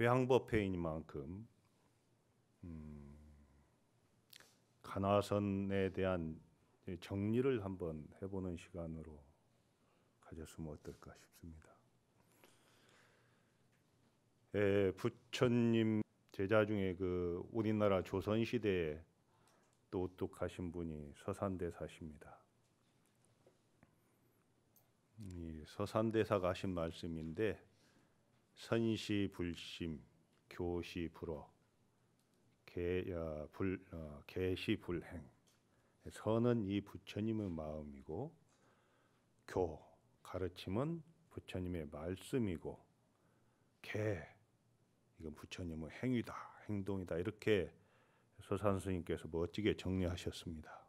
회항법회인 만큼 음, 가나선에 대한 정리를 한번 해보는 시간으로 가졌으면 어떨까 싶습니다. 예, 부처님 제자 중에 그 우리나라 조선 시대에 또똑하신 분이 서산대사십니다. 이 서산대사가 하신 말씀인데 선시 불심, 교시 불어, 개, 야, 불, 어, 개시 불행. 선은 이 부처님의 마음이고, 교, 가르침은 부처님의 말씀이고, 개, 이건 부처님의 행위다, 행동이다. 이렇게 소산 스님께서 멋지게 정리하셨습니다.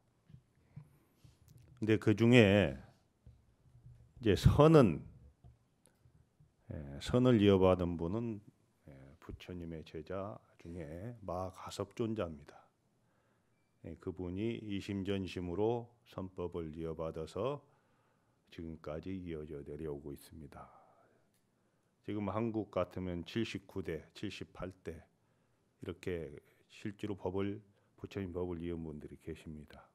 근데 그 중에 이제 선은 예, 선을 이어받은 분은 예, 부처님의 제자 중에 마가섭존자입니다. 예, 그분이 이심전심으로 선법을 이어받아서 지금까지 이어져 내려오고 있습니다. 지금 한국 같으면 79대, 78대 이렇게 실제로 법을 부처님 법을 이은 분들이 계십니다.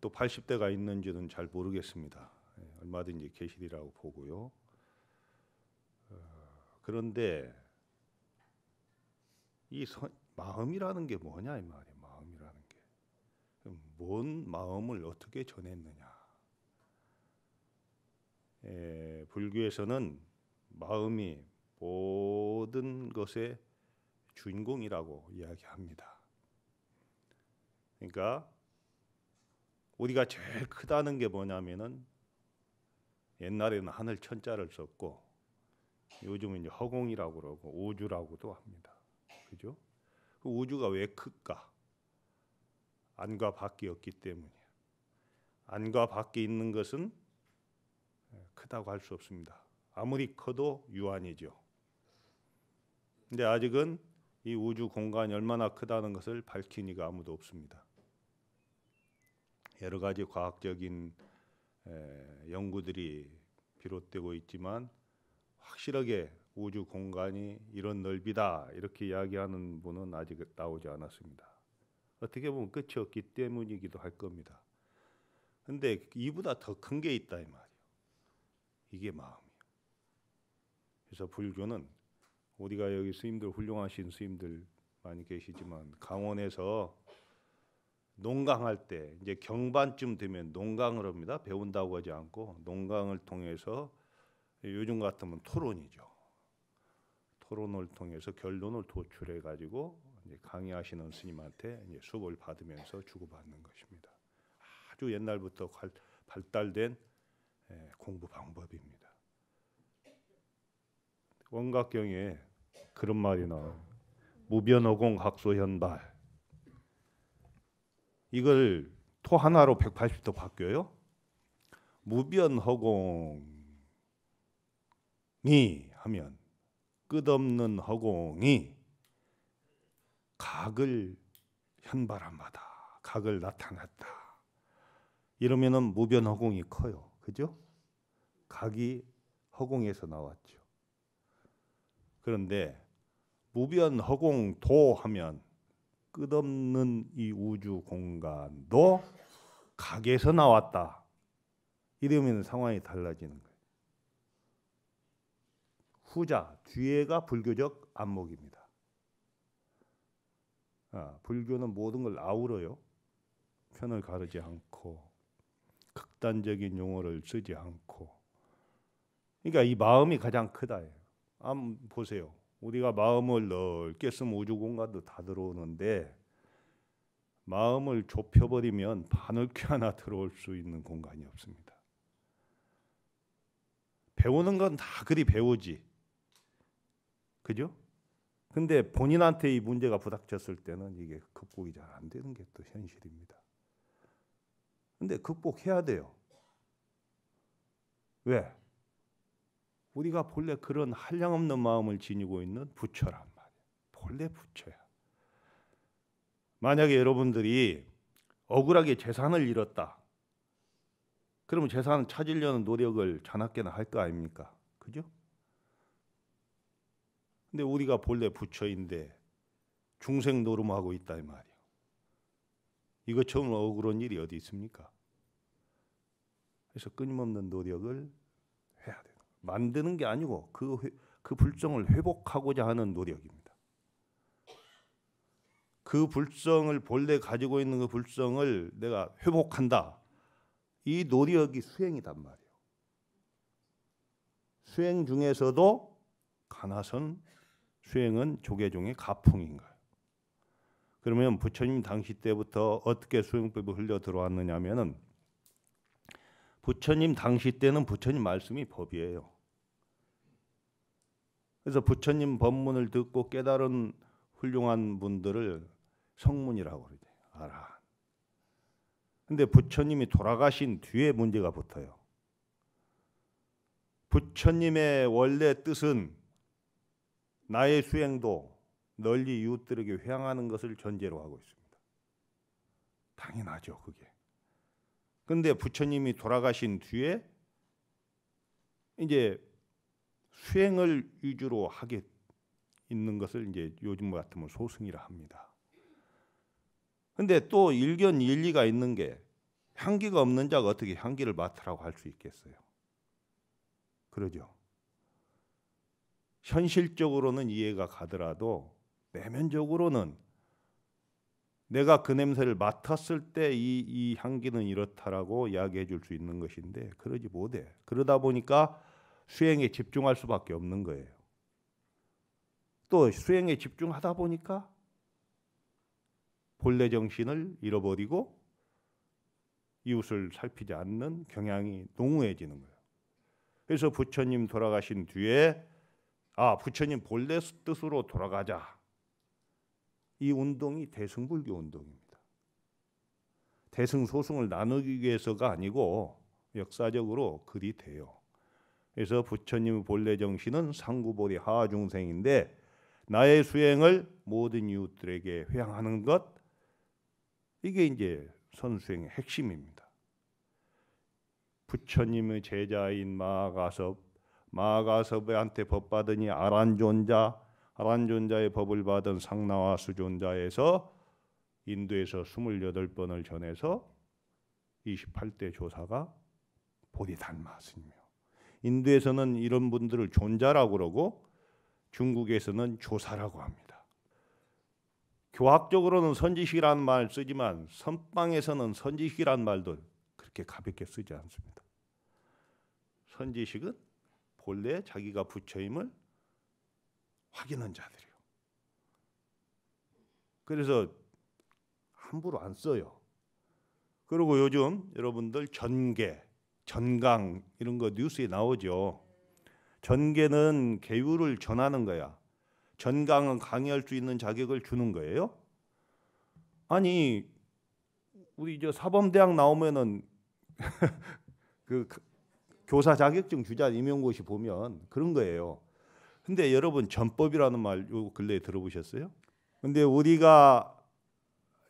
또 80대가 있는지는 잘 모르겠습니다. 얼마든지 계시리라고 보고요. 그런데 이 선, 마음이라는 게 뭐냐 이말이에 마음이라는 게. 뭔 마음을 어떻게 전했느냐. 에, 불교에서는 마음이 모든 것의 주인공이라고 이야기합니다. 그러니까 우리가 제일 크다는 게 뭐냐면은 옛날에는 하늘 천자를 썼고 요즘은 이제 허공이라고 그러고 우주라고도 합니다. 그죠? 그 우주가 왜 클까? 안과 밖이 없기 때문이에요. 안과 밖에 있는 것은 예, 크다고 할 수 없습니다. 아무리 커도 유한이죠. 근데 아직은 이 우주 공간이 얼마나 크다는 것을 밝힌 이가 아무도 없습니다. 여러 가지 과학적인 예, 연구들이 비롯되고 있지만 확실하게 우주 공간이 이런 넓이다 이렇게 이야기하는 분은 아직 나오지 않았습니다. 어떻게 보면 끝이 없기 때문이기도 할 겁니다. 근데 이보다 더 큰 게 있다 이 말이에요. 이게 마음이에요. 그래서 불교는 우리가 여기 스님들 훌륭하신 스님들 많이 계시지만 강원에서 농강할 때 이제 경반쯤 되면 농강을 합니다. 배운다고 하지 않고 농강을 통해서 요즘 같으면 토론이죠. 토론을 통해서 결론을 도출해 가지고 강의하시는 스님한테 수업을 받으면서 주고받는 것입니다. 아주 옛날부터 발달된 예, 공부 방법입니다. 원각경에 그런 말이 나와요. 무변어공 학소현발. 이걸 토 하나로 180도 바뀌어요. 무변허공 허공이 하면 끝없는 허공이 각을 현바람마다 각을 나타났다. 이러면은 무변 허공이 커요. 그죠? 각이 허공에서 나왔죠. 그런데 무변 허공도 하면 끝없는 이 우주 공간도 각에서 나왔다. 이러면 상황이 달라지는 거예요. 후자 뒤에가 불교적 안목입니다. 아, 불교는 모든 걸 아우러요. 편을 가르지 않고 극단적인 용어를 쓰지 않고 그러니까 이 마음이 가장 크다예요. 한 보세요. 우리가 마음을 넓게 쓰면 우주 공간도 다 들어오는데 마음을 좁혀버리면 바늘귀 하나 들어올 수 있는 공간이 없습니다. 배우는 건 다 그리 배우지. 그죠? 근데 본인한테 이 문제가 부닥쳤을 때는 이게 극복이 잘 안 되는 게 또 현실입니다. 근데 극복해야 돼요. 왜? 우리가 본래 그런 한량없는 마음을 지니고 있는 부처란 말이에요. 본래 부처야. 만약에 여러분들이 억울하게 재산을 잃었다. 그러면 재산을 찾으려는 노력을 자나깨나 할 거 아닙니까? 그죠? 근데 우리가 본래 부처인데 중생 노름하고 있다 이 말이요. 이것처럼 억울한 일이 어디 있습니까? 그래서 끊임없는 노력을 해야 돼요. 만드는 게 아니고 그, 회, 그불성을 회복하고자 하는 노력입니다. 그 불성을 본래 가지고 있는 그 불성을 내가 회복한다. 이 노력이 수행이단 말이에요. 수행 중에서도 가나선 수행은 조계종의 가풍인가요? 그러면 부처님 당시 때부터 어떻게 수행법이 흘려 들어왔느냐면은 부처님 당시 때는 부처님 말씀이 법이에요. 그래서 부처님 법문을 듣고 깨달은 훌륭한 분들을 성문이라고 그러죠. 알아. 근데 부처님이 돌아가신 뒤에 문제가 붙어요. 부처님의 원래 뜻은 나의 수행도 널리 이웃들에게 회양하는 것을 전제로 하고 있습니다. 당연하죠, 그게. 근데 부처님이 돌아가신 뒤에 이제 수행을 위주로 하게 있는 것을 이제 요즘 같으면 소승이라 합니다. 근데 또 일견 일리가 있는 게 향기가 없는 자가 어떻게 향기를 맡으라고 할 수 있겠어요? 그러죠. 현실적으로는 이해가 가더라도 내면적으로는 내가 그 냄새를 맡았을 때 이 이 향기는 이렇다라고 이야기해 줄 수 있는 것인데 그러지 못해. 그러다 보니까 수행에 집중할 수밖에 없는 거예요. 또 수행에 집중하다 보니까 본래 정신을 잃어버리고 이웃을 살피지 않는 경향이 농후해지는 거예요. 그래서 부처님 돌아가신 뒤에 아 부처님 본래 뜻으로 돌아가자. 이 운동이 대승불교 운동입니다. 대승소승을 나누기 위해서가 아니고 역사적으로 그리 돼요. 그래서 부처님 본래 정신은 상구보리 하중생인데 나의 수행을 모든 이웃들에게 회양하는 것 이게 이제 선수행의 핵심입니다. 부처님의 제자인 마가섭 마가섭한테 서법 받으니 아란존자 아란존자의 법을 받은 상나와 수존자에서 인도에서 28번을 전해서 28대 조사가 보디 닮았이며 인도에서는 이런 분들을 존자라고 그러고 중국에서는 조사라고 합니다. 교학적으로는 선지식이라는 말 쓰지만 선방에서는 선지식이라는 말도 그렇게 가볍게 쓰지 않습니다. 선지식은 본래 자기가 부처임을 확인한 자들이요. 그래서 함부로 안 써요. 그리고 요즘 여러분들 전계, 전강 이런 거 뉴스에 나오죠. 전계는 계율을 전하는 거야. 전강은 강의할 수 있는 자격을 주는 거예요. 아니 우리 저 사범대학 나오면은 그, 그 교사 자격증 주자 임용고시 보면 그런 거예요. 근데 여러분 전법이라는 말 요 근래에 들어보셨어요? 근데 우리가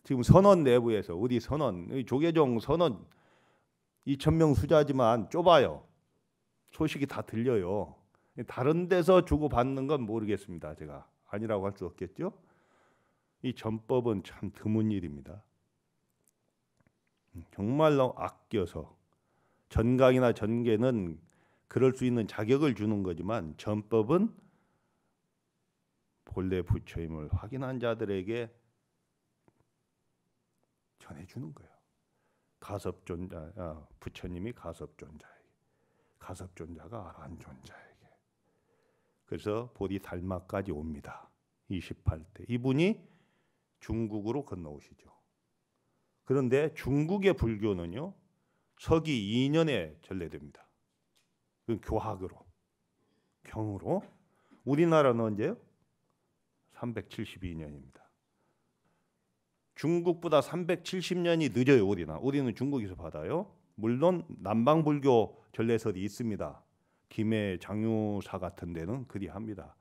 지금 선원 내부에서 우리 선원 조계종 선원 2천 명 수자지만 좁아요. 소식이 다 들려요. 다른 데서 주고 받는 건 모르겠습니다. 제가 아니라고 할 수 없겠죠. 이 전법은 참 드문 일입니다. 음, 정말로 아껴서 전강이나 전계는 그럴 수 있는 자격을 주는 거지만 전법은 본래 부처임을 확인한 자들에게 전해주는 거예요. 가섭존자, 아, 부처님이 가섭존자에게, 가섭존자가 안존자에게. 그래서 보디 달마까지 옵니다. 28대 이분이 중국으로 건너오시죠. 그런데 중국의 불교는요 서기 2년에 전래됩니다. 그 교학으로 경으로 우리나라는 언제요? 372년입니다. 중국보다 370년이 느려요 우리나. 우리는 중국에서 받아요. 물론 남방불교 전래설이 있습니다. 김해 장유사 같은 데는 그리 합니다.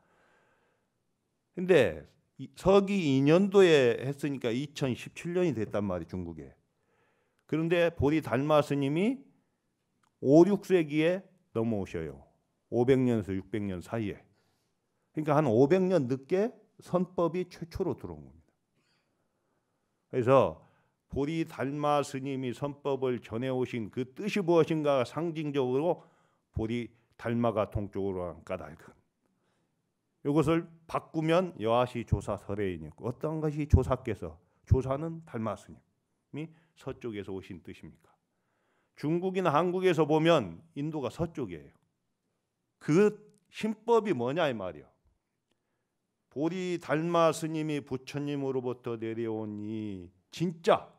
근데 서기 2년도에 했으니까 2017년이 됐단 말이 중국에. 그런데 보디 달마 스님이 5, 6세기에 넘어오셔요. 500년에서 600년 사이에. 그러니까 한 500년 늦게 선법이 최초로 들어온 겁니다. 그래서 보리 달마 스님이 선법을 전해오신 그 뜻이 무엇인가 상징적으로 보리 달마가 통쪽으로한 까닭은 이것을 바꾸면 여하시 조사 설해인이고 어떤 것이 조사께서 조사는 달마 스님이 서쪽에서 오신 뜻입니까? 중국이나 한국에서 보면 인도가 서쪽이에요. 그 신법이 뭐냐 이 말이요. 보리 달마 스님이 부처님으로부터 내려온 이 진짜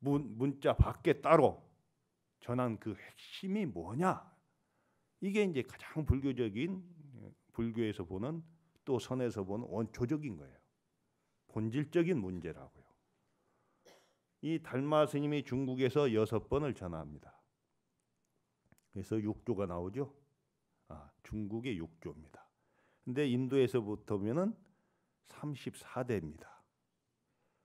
문, 문자 밖에 따로 전한 그 핵심이 뭐냐? 이게 이제 가장 불교적인 불교에서 보는 또 선에서 보는 원초적인 거예요. 본질적인 문제라고 이 달마 스님이 중국에서 여섯 번을 전화합니다. 그래서 육조가 나오죠. 아, 중국의 육조입니다 근데 인도에서부터면은 보 34대입니다.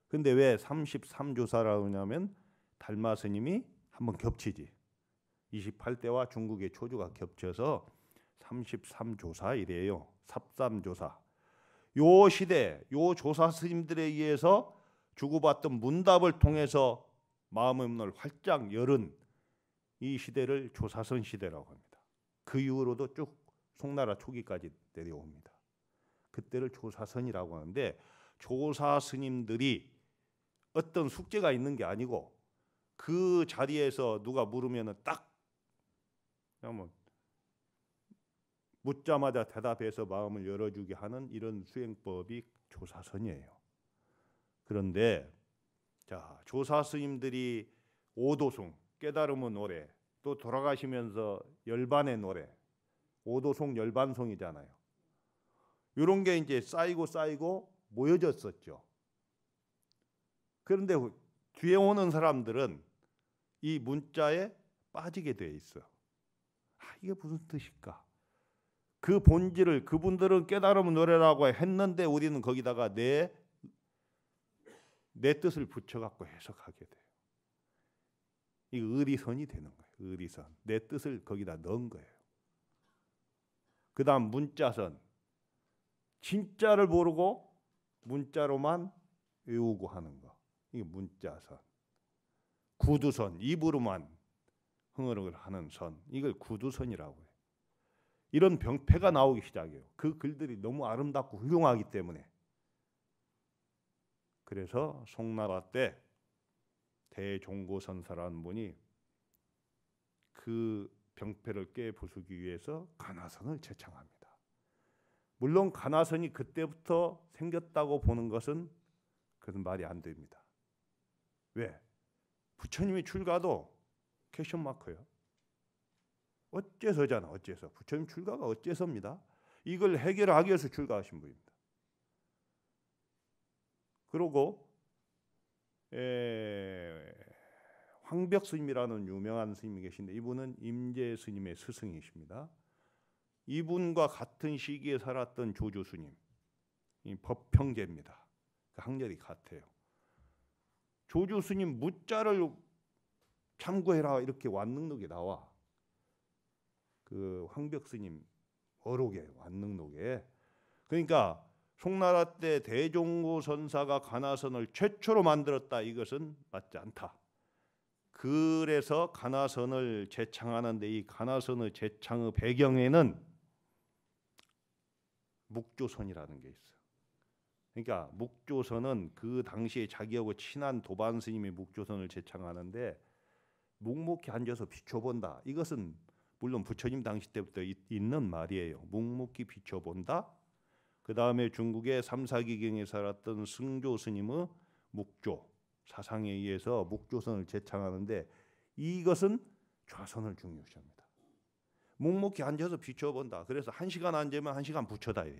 근데 왜 33조사라고 하냐면 달마 스님이 한번 겹치지. 28대와 중국의 초조가 겹쳐서 33조사 이래요. 33조사. 요 시대, 요 조사 스님들에 의해서 주고받던 문답을 통해서 마음의 문을 활짝 열은 이 시대를 조사선 시대라고 합니다. 그 이후로도 쭉 송나라 초기까지 내려옵니다. 그때를 조사선이라고 하는데 조사 스님들이 어떤 숙제가 있는 게 아니고 그 자리에서 누가 물으면딱 뭐 묻자마자 대답해서 마음을 열어주게 하는 이런 수행법이 조사선이에요. 그런데 자 조사 스님들이 오도송 깨달음은 노래 또 돌아가시면서 열반의 노래 오도송 열반송이잖아요. 이런 게 이제 쌓이고 쌓이고 모여졌었죠. 그런데 뒤에 오는 사람들은 이 문자에 빠지게 돼 있어. 아, 이게 무슨 뜻일까? 그 본질을 그분들은 깨달음 노래라고 했는데 우리는 거기다가 내내 뜻을 붙여갖고 해석하게 돼요. 이거 의리선이 되는 거예요. 의리선. 내 뜻을 거기다 넣은 거예요. 그 다음 문자선. 진짜를 모르고 문자로만 외우고 하는 거. 이게 문자선. 구두선. 입으로만 흥얼흥얼 하는 선. 이걸 구두선이라고 해요. 이런 병폐가 나오기 시작해요. 그 글들이 너무 아름답고 훌륭하기 때문에. 그래서 송나라 때 대종고선사라는 분이 그 병폐를 깨 부수기 위해서 가나선을 제창합니다. 물론 가나선이 그때부터 생겼다고 보는 것은 그건 말이 안 됩니다. 왜? 부처님이 출가도 캐션 마크예요. 어째서잖아. 어째서. 부처님 출가가 어째서입니다. 이걸 해결하기 위해서 출가하신 분입니다. 그러고 에, 예, 황벽 스님이라는 유명한 스님이 계신데 이분은 임재 스님의 스승이십니다. 이분과 같은 시기에 살았던 조조 스님, 이 법평제입니다. 그 그러니까 학렬이 같아요. 조조 스님 무자를 참고해라 이렇게 완능록에 나와. 그 황벽 스님 어록에 완능록에 그러니까 송나라 때 대종고 선사가 가나선을 최초로 만들었다. 이것은 맞지 않다. 그래서 가나선을 재창하는데 이 가나선의 재창의 배경에는 묵조선이라는 게 있어요. 그러니까 묵조선은 그 당시에 자기하고 친한 도반 스님이 묵조선을 재창하는데 묵묵히 앉아서 비춰본다. 이것은 물론 부처님 당시 때부터 있는 말이에요. 묵묵히 비춰본다. 그 다음에 중국의 삼사기경에 살았던 승조 스님의 묵조 사상에 의해서 묵조선을 제창하는데 이것은 좌선을 중요시합니다. 묵묵히 앉아서 비춰본다. 그래서 한 시간 앉으면 한 시간 붙여다 이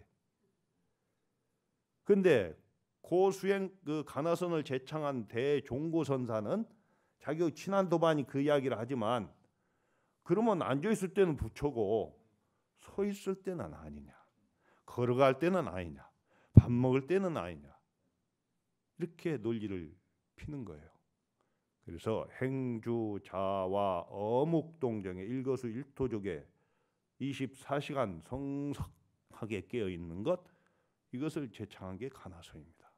근데 고수행 그 가나선을 재창한 대종고선사는 자기 친한 도반이 그 이야기를 하지만 그러면 앉아 있을 때는 부처고 서 있을 때는 아니냐. 걸어갈 때는 아니냐. 밥 먹을 때는 아니냐. 이렇게 논리를 피는 거예요. 그래서 행주, 자와, 어묵동정의 일거수일투족에 24시간 성석하게 깨어 있는 것 이것을 제창한 게 가나서입니다.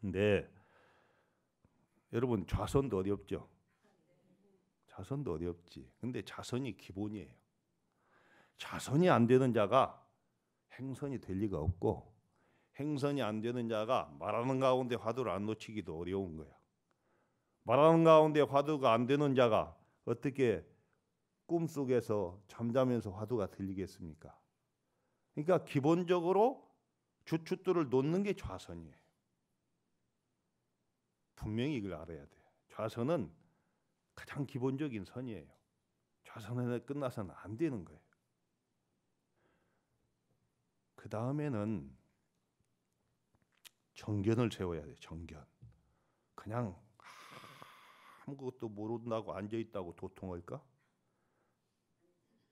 근데 여러분 좌선도 어디 없죠? 자선도 어디 없지. 근데 자선이 기본이에요. 자선이 안 되는 자가 행선이 될 리가 없고 행선이 안 되는 자가 말하는 가운데 화두를 안 놓치기도 어려운 거야. 말하는 가운데 화두가 안 되는 자가 어떻게 꿈속에서 잠자면서 화두가 들리겠습니까? 그러니까 기본적으로 주춧돌을 놓는 게 좌선이에요. 분명히 이걸 알아야 돼. 좌선은 가장 기본적인 선이에요. 좌선에 끝나서는 안 되는 거예요. 그 다음에는 정견을 세워야 돼. 정견. 그냥 아무것도 모른다고 앉아 있다고 도통할까?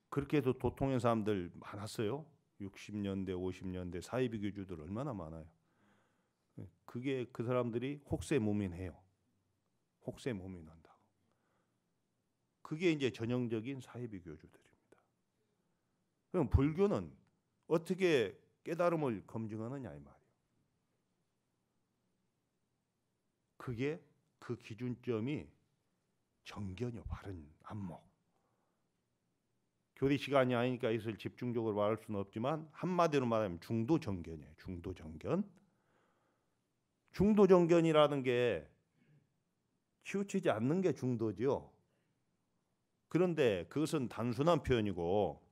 그렇게 해서 도통한 사람들 많았어요. 60년대, 50년대 사이비 교주들 얼마나 많아요. 그게 그 사람들이 혹세 무민해요. 혹세 무민한다고. 그게 이제 전형적인 사이비 교주들입니다. 그럼 불교는 어떻게 깨달음을 검증하느냐 이 말이에요. 그게 그 기준점이 정견요 바른 안목. 교리 시간이 아니니까 이것을 집중적으로 말할 수는 없지만 한마디로 말하면 중도 정견이에요. 중도 정견. 중도 정견이라는 게 치우치지 않는 게 중도지요. 그런데 그것은 단순한 표현이고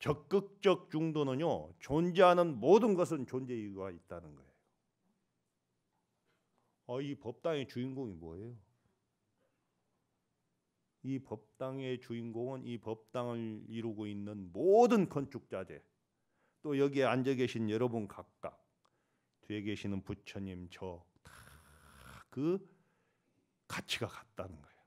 적극적 중도는요 존재하는 모든 것은 존재 이유가 있다는 거예요. 어, 이 법당의 주인공이 뭐예요? 이 법당의 주인공은 이 법당을 이루고 있는 모든 건축자재 또 여기에 앉아 계신 여러분 각각 뒤에 계시는 부처님 저 다 그 가치가 같다는 거예요.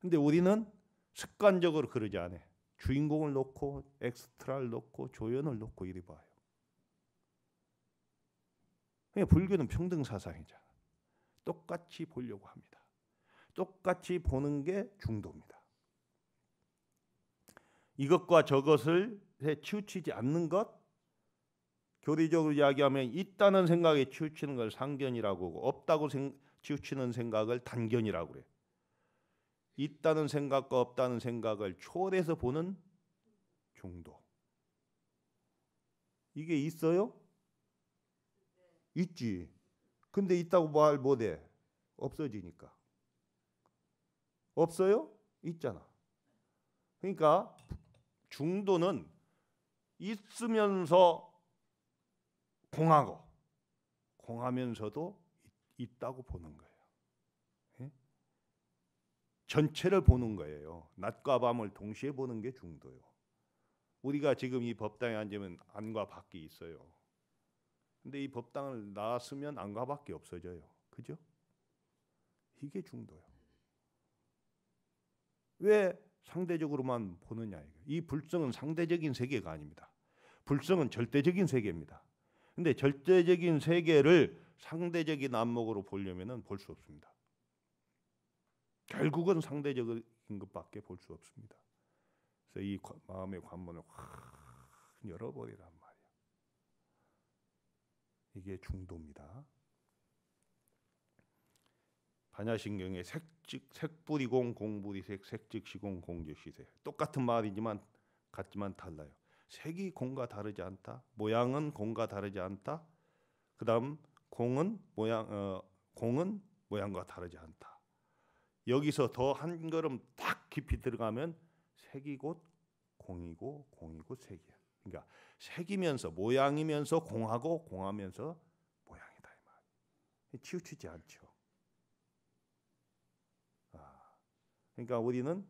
근데 우리는 습관적으로 그러지 않아요. 주인공을 놓고 엑스트라를 놓고 조연을 놓고 이리 봐요. 그러 그러니까 불교는 평등 사상이잖아. 똑같이 보려고 합니다. 똑같이 보는 게 중도입니다. 이것과 저것을 치우치지 않는 것 교리적으로 이야기하면 있다는 생각에 치우치는 걸 상견이라고 하고 없다고 생, 치우치는 생각을 단견이라고 그요 있다는 생각과 없다는 생각을 초월해서 보는 중도. 이게 있어요? 있지. 근데 있다고 말 못해. 없어지니까. 없어요? 있잖아. 그러니까 중도는 있으면서 공하고 공하면서도 있다고 보는 거야. 전체를 보는 거예요. 낮과 밤을 동시에 보는 게 중도요. 우리가 지금 이 법당에 앉으면 안과 밖이 있어요. 근데 이 법당을 나왔으면 안과 밖이 없어져요. 그죠? 이게 중도요. 왜 상대적으로만 보느냐 이 불성은 상대적인 세계가 아닙니다. 불성은 절대적인 세계입니다. 근데 절대적인 세계를 상대적인 안목으로 보려면볼 수 없습니다. 결국은 상대적인 것밖에 볼 수 없습니다. 그래서 이 마음의 관문을 확 열어버리란 말이야. 이게 중도입니다. 반야신경의 색즉 색불이공 공불이색 색즉시공 공즉시세 똑같은 말이지만 같지만 달라요. 색이 공과 다르지 않다. 모양은 공과 다르지 않다. 그다음 공은 모양 어, 공은 모양과 다르지 않다. 여기서 더 한 걸음 딱 깊이 들어가면 색이 곧 공이고 공이 고 색이야. 그러니까 색이면서 모양이면서 공하고 공하면서 모양이다 이 말. 치우치지 않죠. 아, 그러니까 우리는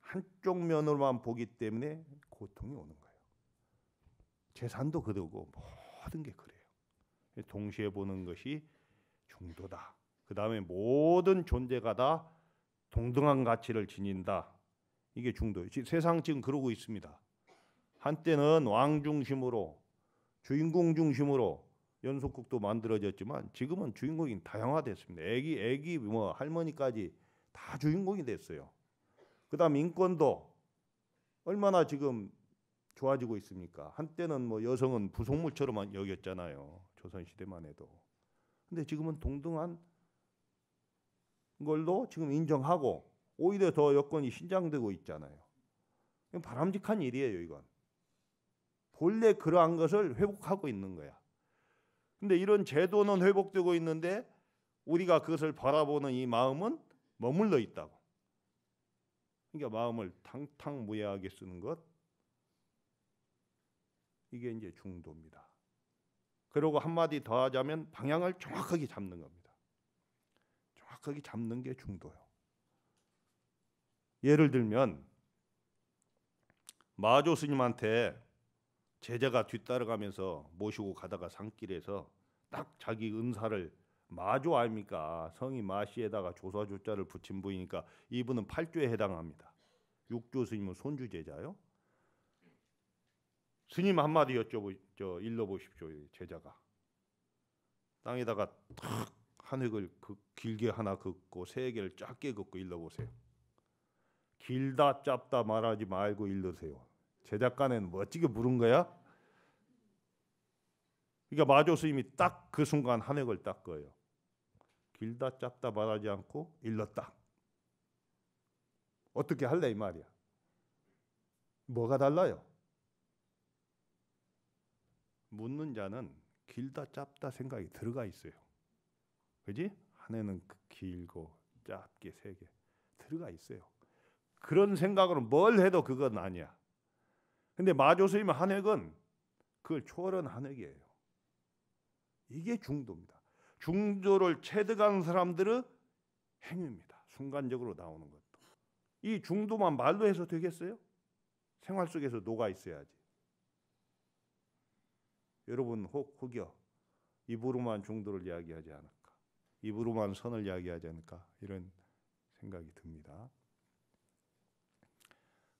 한쪽 면으로만 보기 때문에 고통이 오는 거예요. 재산도 그러고 모든 게 그래요. 동시에 보는 것이 중도다. 그 다음에 모든 존재가 다 동등한 가치를 지닌다. 이게 중도예요. 세상 지금 그러고 있습니다. 한때는 왕 중심으로 주인공 중심으로 연속극도 만들어졌지만 지금은 주인공이 다양화됐습니다. 애기 애기 뭐 할머니까지 다 주인공이 됐어요. 그다음 인권도 얼마나 지금 좋아지고 있습니까? 한때는 뭐 여성은 부속물처럼 만 여겼잖아요. 조선 시대만 해도. 근데 지금은 동등한 걸로 지금 인정하고 오히려 더 여건이 신장되고 있잖아요. 바람직한 일이에요, 이건. 본래 그러한 것을 회복하고 있는 거야. 근데 이런 제도는 회복되고 있는데 우리가 그것을 바라보는 이 마음은 머물러 있다고. 그러니까 마음을 탕탕무해하게 쓰는 것 이게 이제 중도입니다. 그리고 한마디 더 하자면 방향을 정확하게 잡는 겁니다. 정확하게 잡는 게중도요 예를 들면 마조 스님한테 제자가 뒤따라가면서 모시고 가다가 산길에서 딱 자기 은사를 마조 아닙니까? 성이 마시에다가 조사조자를 붙인 분이니까 이분은 팔조에 해당합니다. 육조 스님은 손주 제자요. 스님 한마디 여쭤보 저 일러 보십시오 제자가 땅에다가 탁한 획을 그 길게 하나 긋고 세 개를 짧게 긋고 읽어보세요. 길다 짧다 말하지 말고 읽으세요. 제작가는 멋지게 부른 거야. 그러니까 마조 스님이 딱 그 순간 한 획을 딱 거예요. 길다 짧다 말하지 않고 일렀다. 어떻게 할래 이 말이야. 뭐가 달라요? 묻는 자는 길다 짧다 생각이 들어가 있어요. 그지? 안에는 그 길고 짧게 세게 들어가 있어요. 그런 생각으로 뭘 해도 그건 아니야. 근데 마조스임 한획은 그걸 초월한 한획이에요. 이게 중도입니다. 중도를 체득한 사람들의 행위입니다. 순간적으로 나오는 것도. 이 중도만 말로 해서 되겠어요? 생활 속에서 녹아 있어야지. 여러분 혹 혹여 입으로만 중도를 이야기하지 않아. 입으로만 선을 이야기하지 않을까 이런 생각이 듭니다.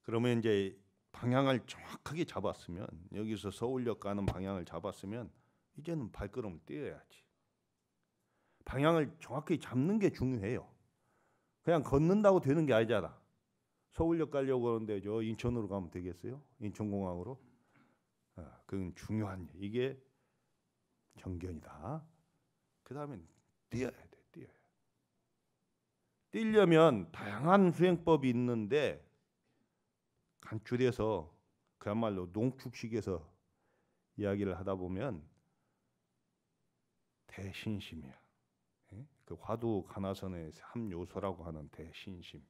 그러면 이제 방향을 정확하게 잡았으면 여기서 서울역 가는 방향을 잡았으면 이제는 발걸음을 떼어야지. 방향을 정확히 잡는 게 중요해요. 그냥 걷는다고 되는 게 아니잖아. 서울역 가려고 하는데 저 인천으로 가면 되겠어요? 인천공항으로? 아, 그건 중요한 이게 정견이다. 그 다음에 뛰어야 돼. 뛰어야. 뛰려면 다양한 수행법이 있는데 간추려서 그야말로 농축식에서 이야기를 하다 보면 대신심이야. 예? 그 화두 가나선의 삼 요소라고 하는 대신심.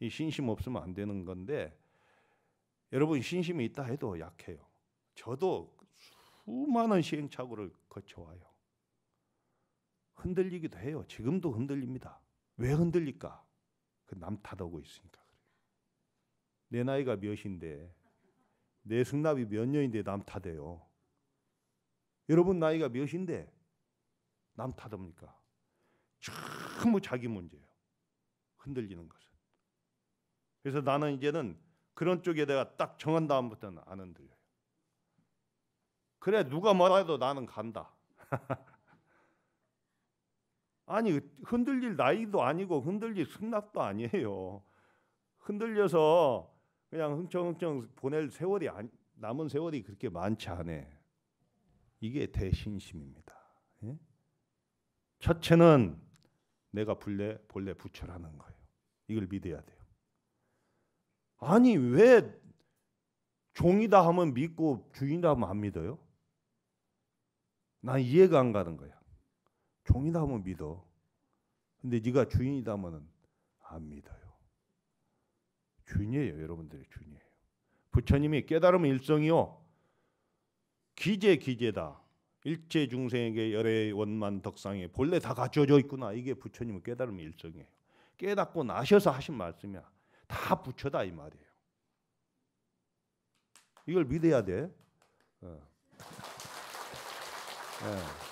이 신심 없으면 안 되는 건데 여러분 신심이 있다 해도 약해요. 저도 수많은 시행착오를 거쳐와요. 흔들리기도 해요. 지금도 흔들립니다. 왜 흔들릴까? 그남 탓하고 있으니까 그래요. 내 나이가 몇인데 내 승납이 몇 년인데 남 탓해요. 여러분 나이가 몇인데 남 탓합니까? 전부 자기 문제예요. 흔들리는 것은. 그래서 나는 이제는 그런 쪽에 내가 딱 정한 다음부터는 안 흔들려요. 그래 누가 뭐라 해도 나는 간다. 아니 흔들릴 나이도 아니고 흔들릴 승낙도 아니에요. 흔들려서 그냥 흥청흥청 보낼 세월이 아 남은 세월이 그렇게 많지 않아. 이게 대신심입니다. 예? 첫째는 내가 본래 본래 부처라는 거예요. 이걸 믿어야 돼요. 아니 왜 종이다 하면 믿고 주인다 하면 안 믿어요? 난 이해가 안 가는 거야. 종이다 하면 믿어. 근데 네가 주인이다 하면안 믿어요. 주인이에요, 여러분들의 주인이에요. 부처님이 깨달음 일성이요. 기재 기재다. 일체 중생에게 열의 원만 덕상에 본래 다 갖춰져 있구나. 이게 부처님의 깨달음 일성이에요. 깨닫고 나셔서 하신 말씀이야. 다 부처다 이 말이에요. 이걸 믿어야 돼. 어. 네.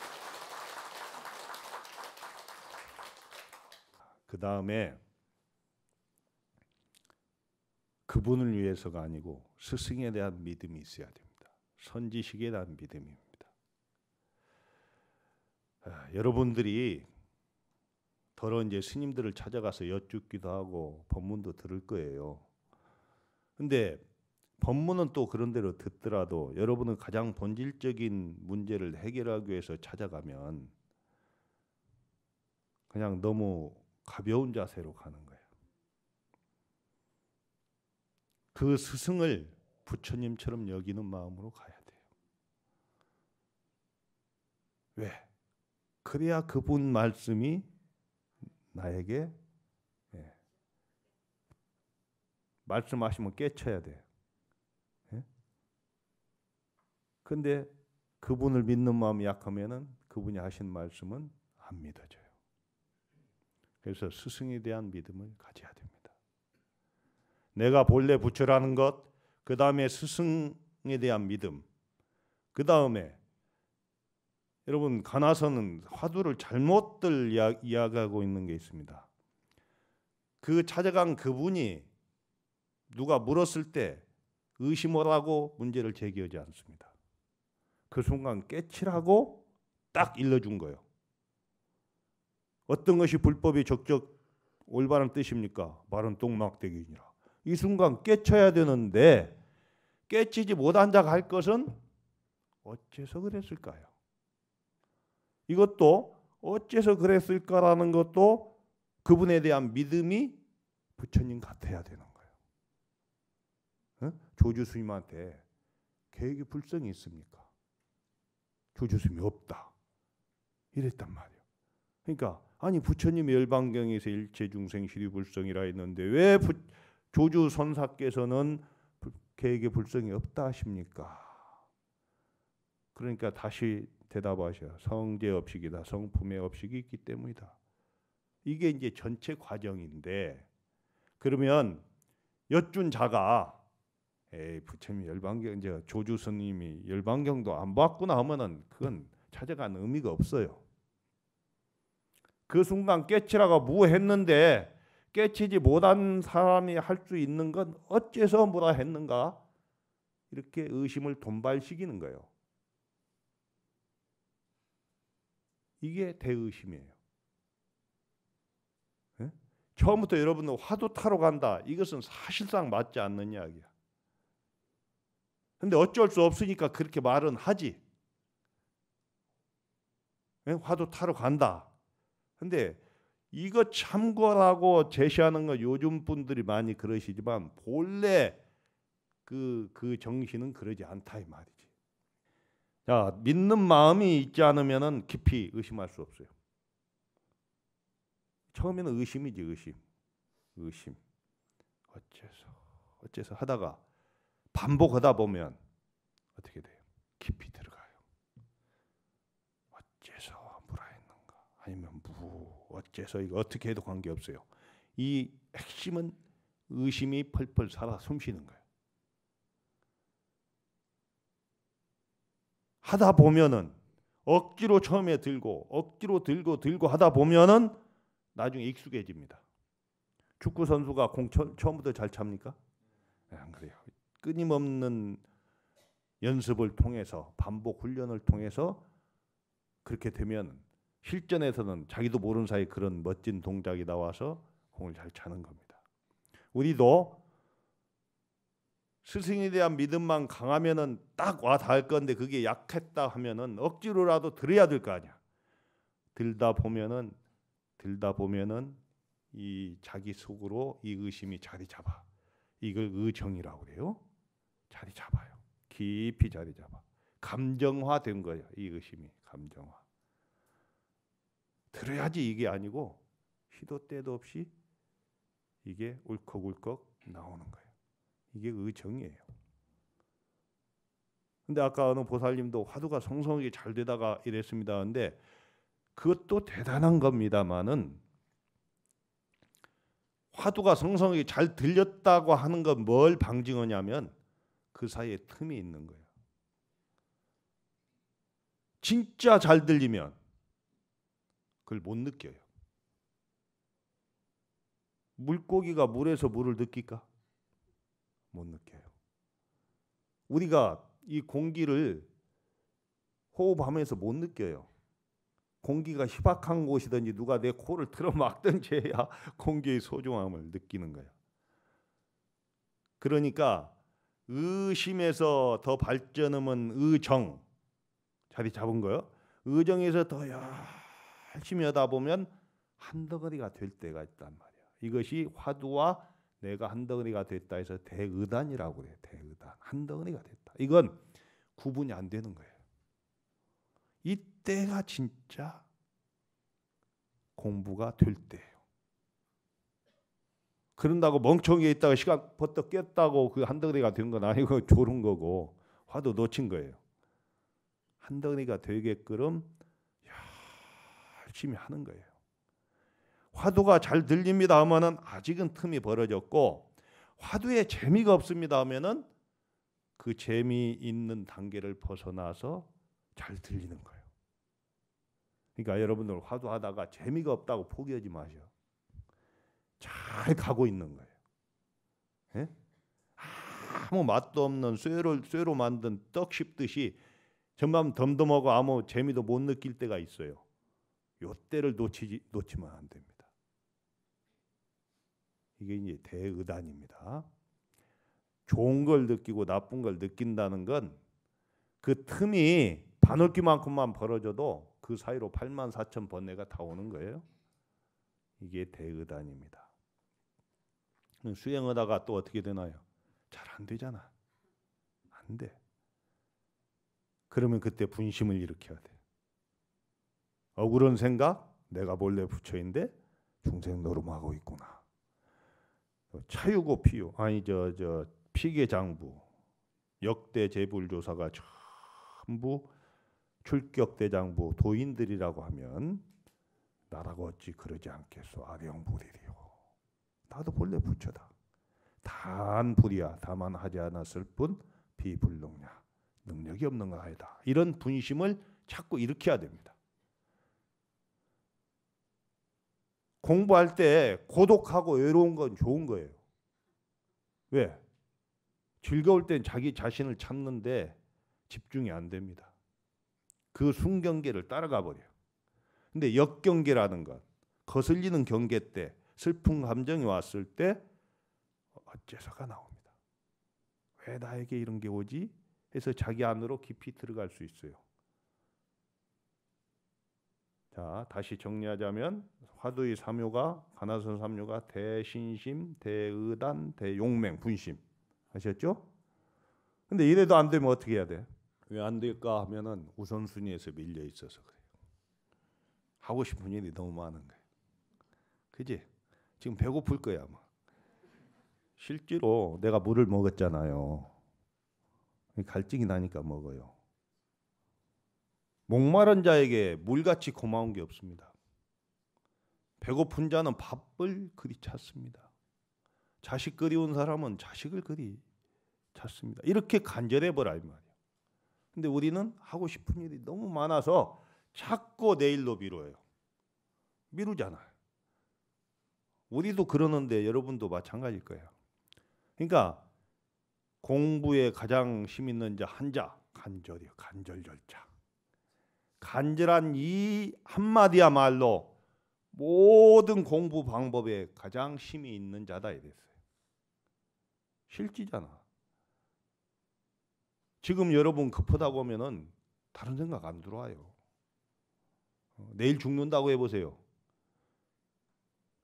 그 다음에 그분을 위해서가 아니고 스승에 대한 믿음이 있어야 됩니다. 선지식에 대한 믿음입니다. 아, 여러분들이 더러 이제 스님들을 찾아가서 여쭙기도 하고 법문도 들을 거예요. 근데 법문은 또 그런 대로 듣더라도 여러분은 가장 본질적인 문제를 해결하기 위해서 찾아가면 그냥 너무 가벼운 자세로 가는 거예요. 그 스승을 부처님처럼 여기는 마음으로 가야 돼요. 왜? 그래야 그분 말씀이 나에게 예. 말씀하시면 깨쳐야 돼. 예? 근데 그분을 믿는 마음이 약하면 그분이 하신 말씀은 안 믿어져. 그래서 스승에 대한 믿음을 가져야 됩니다. 내가 본래 부처라는 것, 그 다음에 스승에 대한 믿음, 그 다음에 여러분 가나서는 화두를 잘못들 이야기하고 있는 게 있습니다. 그 찾아간 그분이 누가 물었을 때 의심하라고 문제를 제기하지 않습니다. 그 순간 깨치라고 딱 일러준 거예요. 어떤 것이 불법이 적적 올바른 뜻입니까? 말은 똥막대기니라. 이 순간 깨쳐야 되는데 깨치지 못한 자할 것은 어째서 그랬을까요? 이것도 어째서 그랬을까라는 것도 그분에 대한 믿음이 부처님 같아야 되는 거예요. 응? 조주 스님한테 계획이 불성이 있습니까? 조주 스님이 없다. 이랬단 말이에요. 그러니까 아니 부처님 열반경에서 일체 중생실이 불성이라 했는데 왜 부, 조주 선사께서는 개에게 불성이 없다 하십니까? 그러니까 다시 대답하셔. 성제 업식이다. 성품의 업식이 있기 때문이다. 이게 이제 전체 과정인데 그러면 여쭌 자가 에이 부처님 열반경 이제 조주 스님이 열반경도 안 봤구나 하면은 그건 찾아간 의미가 없어요. 그 순간 깨치라고 무했는데 뭐 깨치지 못한 사람이 할 수 있는 건 어째서 뭐라 했는가? 이렇게 의심을 돈발시키는 거예요. 이게 대의심이에요. 네? 처음부터 여러분은 화두 타러 간다. 이것은 사실상 맞지 않는 이야기야. 근데 어쩔 수 없으니까 그렇게 말은 하지. 네? 화두 타러 간다. 근데 이거 참고라고 제시하는 거 요즘 분들이 많이 그러시지만 본래 그, 그 정신은 그러지 않다 이 말이지. 자 믿는 마음이 있지 않으면은 깊이 의심할 수 없어요. 처음에는 의심이지 의심, 의심. 어째서 어째서 하다가 반복하다 보면 어떻게 돼요? 깊이 들어. 어째서 이거 어떻게 해도 관계없어요. 이 핵심은 의심이 펄펄 살아 숨쉬는 거예요. 하다 보면은 억지로 처음에 들고 억지로 들고 들고 하다 보면은 나중에 익숙해집니다. 축구 선수가 공 처, 처음부터 잘 찹니까? 네, 안 그래요. 끊임없는 연습을 통해서 반복 훈련을 통해서 그렇게 되면 실전에서는 자기도 모르는 사이 그런 멋진 동작이 나와서 공을 잘 차는 겁니다. 우리도 스승에 대한 믿음만 강하면은 딱와 닿을 건데 그게 약했다 하면은 억지로라도 들어야 될 거 아니야. 들다 보면은 들다 보면은 이 자기 속으로 이 의심이 자리 잡아. 이걸 의정이라고 그래요. 자리 잡아요. 깊이 자리 잡아. 감정화된 거예요. 이 의심이 감정화. 들어야지 이게 아니고 시도 때도 없이 이게 울컥울컥 나오는 거예요. 이게 의정이에요. 근데 아까 어느 보살님도 화두가 성성하게 잘 되다가 이랬습니다. 근데 그것도 대단한 겁니다만은 화두가 성성하게 잘 들렸다고 하는 건 뭘 방증하냐면 그 사이에 틈이 있는 거예요. 진짜 잘 들리면 그걸 못 느껴요. 물고기가 물에서 물을 느낄까? 못 느껴요. 우리가 이 공기를 호흡하면서 못 느껴요. 공기가 희박한 곳이든지 누가 내 코를 틀어막든지 해야 공기의 소중함을 느끼는 거예요. 그러니까 의심에서 더발전하면 의정 자리 잡은 거요. 의정에서 더야 열심히 하다 보면 한 덩어리가 될 때가 있단 말이야. 이것이 화두와 내가 한 덩어리가 됐다 해서 대의단이라고 그래. 대의단. 한 덩어리가 됐다. 이건 구분이 안 되는 거예요. 이때가 진짜 공부가 될 때예요. 그런다고 멍청이 있다가 시간 버떡 깼다고 그한 덩어리가 된 건 아니고 졸은 거고 화도 놓친 거예요. 한 덩어리가 되게끔 열심히 하는 거예요. 화두가 잘 들립니다 하면은 아직은 틈이 벌어졌고 화두에 재미가 없습니다 하면은 그 재미있는 단계를 벗어나서 잘 들리는 거예요. 그러니까 여러분들 화두하다가 재미가 없다고 포기하지 마세요. 잘 가고 있는 거예요. 예? 아무 맛도 없는 쇠로 쇠로 만든 떡 씹듯이 전반 덤덤하고 아무 재미도 못 느낄 때가 있어요. 요때를 놓치지 놓치면 안 됩니다. 이게 이제 대의단입니다. 좋은 걸 느끼고 나쁜 걸 느낀다는 건 그 틈이 바늘기만큼만 벌어져도 그 사이로 8만 4천 번뇌가 다 오는 거예요. 이게 대의단입니다. 수행하다가 또 어떻게 되나요? 잘 안 되잖아. 안 돼. 그러면 그때 분심을 일으켜야 돼. 억울한 생각 내가 본래 부처인데 중생 노름하고 있구나. 차유고 피유 아니 저 저 피계 장부 역대 재불조사가 전부 출격대장부 도인들이라고 하면 나라가 어찌 그러지 않겠소 아령불이리요 나도 본래 부처다 단불이야 다만 하지 않았을 뿐 비불능냐 능력이 없는 거 아니다 이런 분심을 자꾸 일으켜야 됩니다 공부할 때 고독하고 외로운 건 좋은 거예요. 왜? 즐거울 땐 자기 자신을 찾는데 집중이 안 됩니다. 그 순경계를 따라가 버려요. 근데 역경계라는 건 거슬리는 경계 때 슬픈 감정이 왔을 때 어째서가 나옵니다. 왜 나에게 이런 게 오지? 해서 자기 안으로 깊이 들어갈 수 있어요. 자, 다시 정리하자면 화두의 삼요가 가나선 삼요가 대신심, 대의단, 대용맹, 분심. 하셨죠 근데 이래도 안 되면 어떻게 해야 돼? 왜 안 될까 하면은 우선순위에서 밀려 있어서 그래요. 하고 싶은 일이 너무 많은 거예요. 그지? 지금 배고플 거야, 아마. 뭐. 실제로 내가 물을 먹었잖아요. 갈증이 나니까 먹어요. 목마른 자에게 물같이 고마운 게 없습니다. 배고픈 자는 밥을 그리 찾습니다. 자식 그리운 사람은 자식을 그리 찾습니다. 이렇게 간절해 보라 이 말이에요. 근데 우리는 하고 싶은 일이 너무 많아서 자꾸 내일로 미뤄요. 미루잖아요. 우리도 그러는데 여러분도 마찬가지일 거예요. 그러니까 공부에 가장 힘 있는 자 한 자 간절이요. 간절 절자. 간절한 이 한마디야말로 모든 공부 방법에 가장 힘이 있는 자다 이랬어요. 실지잖아. 지금 여러분 급하다고 하면은 다른 생각 안 들어와요. 어, 내일 죽는다고 해보세요.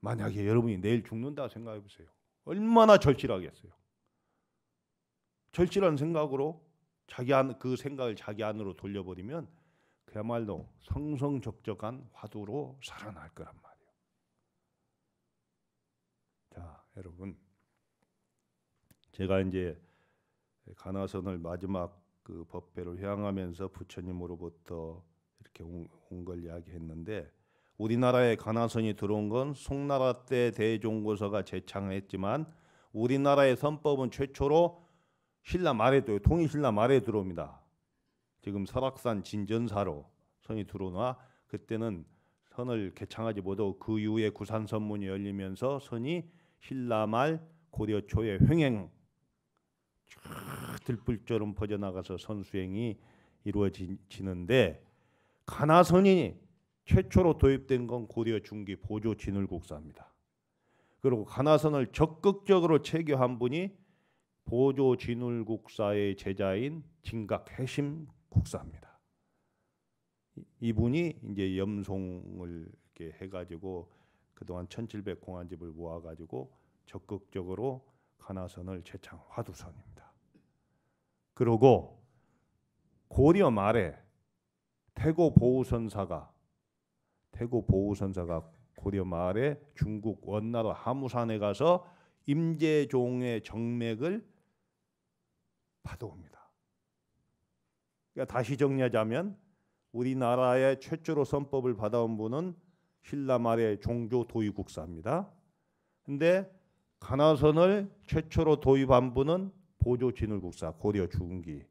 만약에 여러분이 내일 죽는다 생각해 보세요. 얼마나 절실하겠어요. 절실한 생각으로 자기 안 그 생각을 자기 안으로 돌려버리면 그야말로 성성적적한 화두로 살아날 거란 말이에요. 자, 여러분. 제가 이제 가나선을 마지막 그 법회를 회항하면서 부처님으로부터 이렇게 온 걸 이야기했는데 우리나라에 가나선이 들어온 건 송나라 때 대종고서가 제창했지만 우리나라의 선법은 최초로 신라 말에 또 통일 신라 말에 들어옵니다. 지금 설악산 진전사로 선이 들어오나 그때는 선을 개창하지 못하고 그 이후에 구산 선문이 열리면서 선이 신라말 고려 초의 횡행 쭉 들불처럼 퍼져나가서 선수행이 이루어지는데 가나선이 최초로 도입된 건 고려 중기 보조 진울국사입니다. 그리고 가나선을 적극적으로 체교한 분이 보조 진울국사의 제자인 진각 해심 국사입니다. 이분이 이제 염송을 이렇게 해가지고 그동안 1700 공안집을 모아가지고 적극적으로 가나선을 재창 화두선입니다. 그리고 고려 말에 태고 보우선사가 태고 보우선사가 고려 말에 중국 원나라 하무산에 가서 임제종의 정맥을 받아옵니다. 그러니까 다시 정리하자면 우리나라의 최초로 선법을 받아온 분은 신라말의 종조 도의국사입니다. 근데 가나선을 최초로 도입한 분은 보조 진울국사 고려 중기.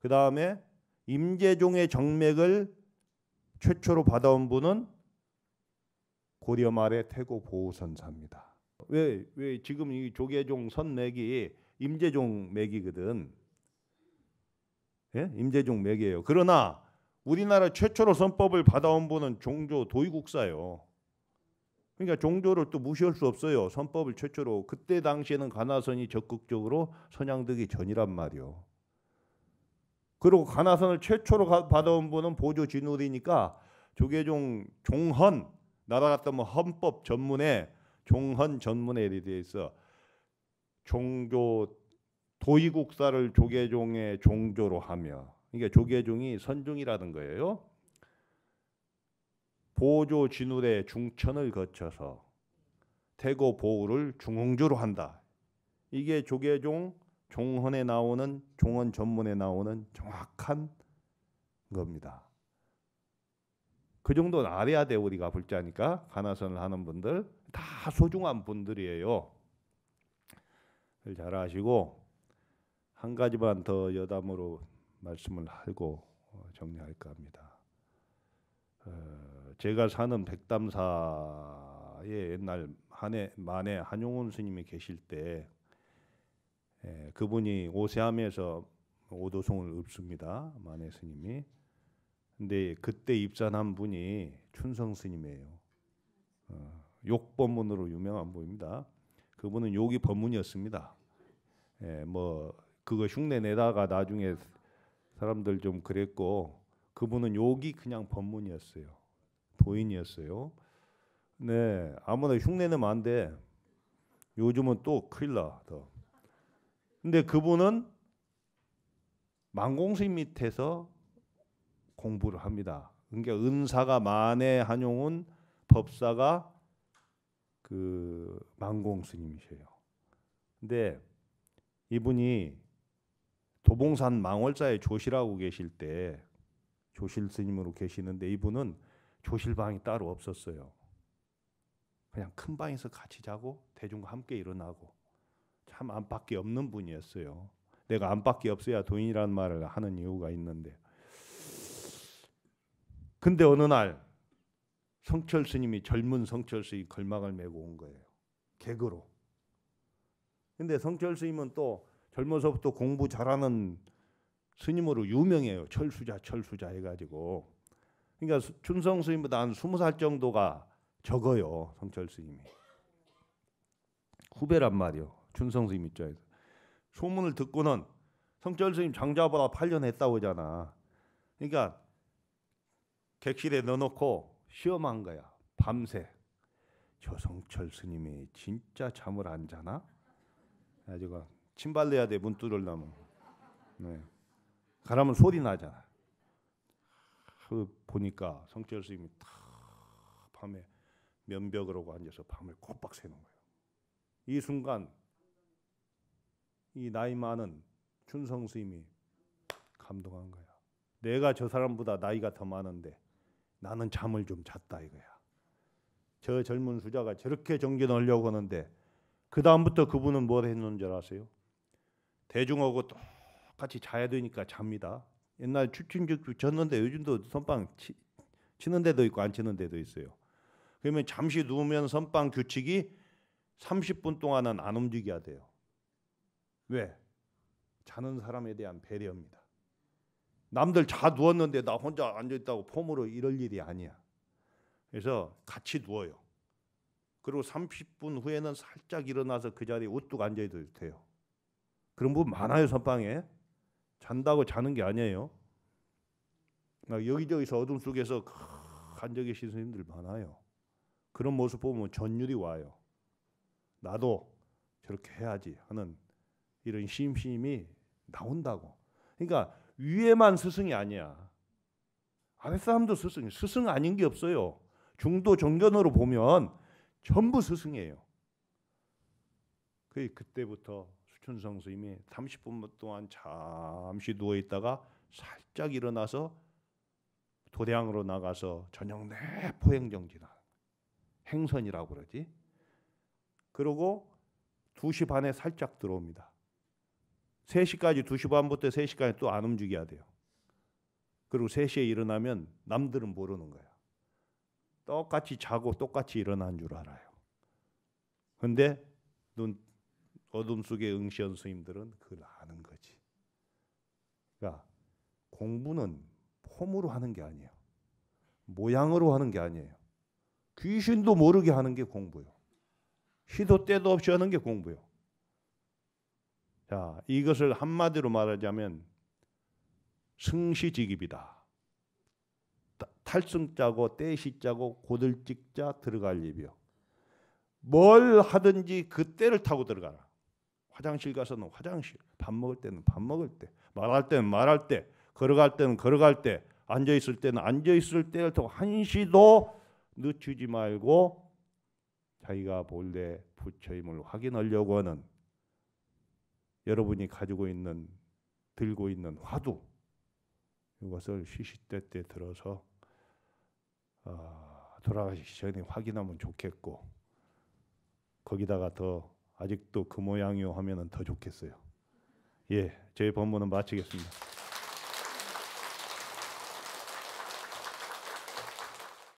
그 다음에 임재종의 정맥을 최초로 받아온 분은 고려 말의 태고 보우선사입니다. 왜 왜 지금 이 조계종 선맥이 임재종 맥이거든. 예? 임재종 맥이에요. 그러나 우리나라 최초로 선법을 받아온 분은 종조 도의국사예요. 그러니까 종조를 또 무시할 수 없어요. 선법을 최초로 그때 당시에는 가나선이 적극적으로 선양되기 전이란 말이요. 그리고 가나선을 최초로 가, 받아온 분은 보조 진우리니까 조계종 종헌 나라갔다뭐 헌법 전문에 종헌 전문에 대해서 종조 도의국사를 조계종의 종조로 하며 그러니까 조계종이 선종이라는 거예요. 보조 진울의 중천을 거쳐서 태고 보우를 중흥주로 한다. 이게 조계종 종헌에 나오는 종헌 전문에 나오는 정확한 겁니다. 그 정도는 알아야 돼 우리가 불자니까 가나선을 하는 분들 다 소중한 분들이에요. 잘 아시고 한 가지만 더 여담으로 말씀을 하고 어, 정리할까 합니다. 어, 제가 사는 백담사에 옛날 한해 만에 한용운 스님이 계실 때 예, 그분이 오세암에서 오도송을 읊습니다. 만해 스님이. 근데 그때 입산한 분이 춘성 스님이에요. 어, 욕법문으로 유명한 분입니다. 그분은 욕이 법문이었습니다. 예, 뭐 그거 흉내 내다가 나중에 사람들 좀 그랬고 그분은 욕이 그냥 법문이었어요. 도인이었어요. 네, 아무나 흉내내안 돼. 요즘은 또 큰일 나. 더. 근데 그분은 만공수 밑에서 공부를 합니다. 그러니까 은사가 만의 한용운 법사가 그 만공스님이세요. 근데 이분이 도봉산 망월자의 조실하고 계실 때 조실 스님으로 계시는데 이분은 조실방이 따로 없었어요. 그냥 큰 방에서 같이 자고 대중과 함께 일어나고 참 안팎이 없는 분이었어요. 내가 안팎이 없어야 도인이라는 말을 하는 이유가 있는데. 근데 어느 날 성철 스님이 젊은 성철 스님 걸망을 메고 온 거예요. 개그로. 근데 성철 스님은 또 젊어서부터 공부 잘하는 스님으로 유명해요. 철수자, 철수자 해가지고. 그러니까 준성 스님보다 한 스무 살 정도가 적어요. 성철 스님이. 후배란 말이요. 준성 스님 입장에서. 소문을 듣고는 성철 스님 장자보다 8년 했다고 하잖아. 그러니까 객실에 넣어놓고 시험한 거야. 밤새. 저성철 스님이 진짜 잠을 안 자나? 가지고 침발려야 돼문 뚫으려면. 네. 가라면 소리 나잖아. 그 보니까 성철 스님이 탁 밤에 면벽을 하 앉아서 밤을 꼬박 새는 거예요. 이 순간 이 나이 많은 춘성 스님이 감동한 거야. 내가 저 사람보다 나이가 더 많은데 나는 잠을 좀 잤다 이거야. 저 젊은 수자가 저렇게 정진하려고 하는데 그 다음부터 그분은 뭘 했는 줄 아세요? 대중하고 똑같이 자야 되니까 잡니다. 옛날 추침죽 쳤는데 요즘도 선빵 치, 치는 데도 있고 안 치는 데도 있어요. 그러면 잠시 누우면 선빵 규칙이 30분 동안은 안 움직여야 돼요. 왜? 자는 사람에 대한 배려입니다. 남들 자 누웠는데 나 혼자 앉아 있다고 폼으로 이럴 일이 아니야. 그래서 같이 누워요. 그리고 30분 후에는 살짝 일어나서 그 자리에 우뚝 앉아 도 돼요. 그런 분 많아요 선방에 잔다고 자는 게 아니에요. 막 여기저기서 어둠 속에서 간적 계신 스님들 많아요. 그런 모습 보면 전율이 와요. 나도 저렇게 해야지 하는 이런 심심이 나온다고. 그러니까 위에만 스승이 아니야. 아랫 사람도 스승이 스승 아닌 게 없어요. 중도 종견으로 보면 전부 스승이에요. 그 그때부터 춘성 스님이 30분 동안 잠시 누워 있다가 살짝 일어나서 도대항으로 나가서 저녁 내포행정지하 행선이라고 그러지. 그러고 2시 반에 살짝 들어옵니다. 3시까지 2시 반부터 3시까지 또 안 움직여야 돼요. 그리고 3시에 일어나면 남들은 모르는 거예요 똑같이 자고 똑같이 일어난 줄 알아요. 근데 눈 어둠 속의 응시원 스님들은 그걸 아는 거지. 그러니까 공부는 폼으로 하는 게 아니에요. 모양으로 하는 게 아니에요. 귀신도 모르게 하는 게 공부요. 시도 때도 없이 하는 게 공부요. 자, 이것을 한마디로 말하자면 승시직입이다 탈승자고 떼시자고 고들직자 들어갈 입이요. 뭘 하든지 그때를 타고 들어가라. 화장실 가서는 화장실, 밥 먹을 때는 밥 먹을 때, 말할 때는 말할 때, 걸어갈 때는 걸어갈 때, 앉아 있을 때는 앉아 있을 때를 더 한시도 늦추지 말고 자기가 본래 부처임을 확인하려고 하는 여러분이 가지고 있는 들고 있는 화두 이것을 시시때때 들어서 어, 돌아가시기 전에 확인하면 좋겠고 거기다가 더 아직도 그 모양이요 하면은 더 좋겠어요. 예, 제 본문은 마치겠습니다.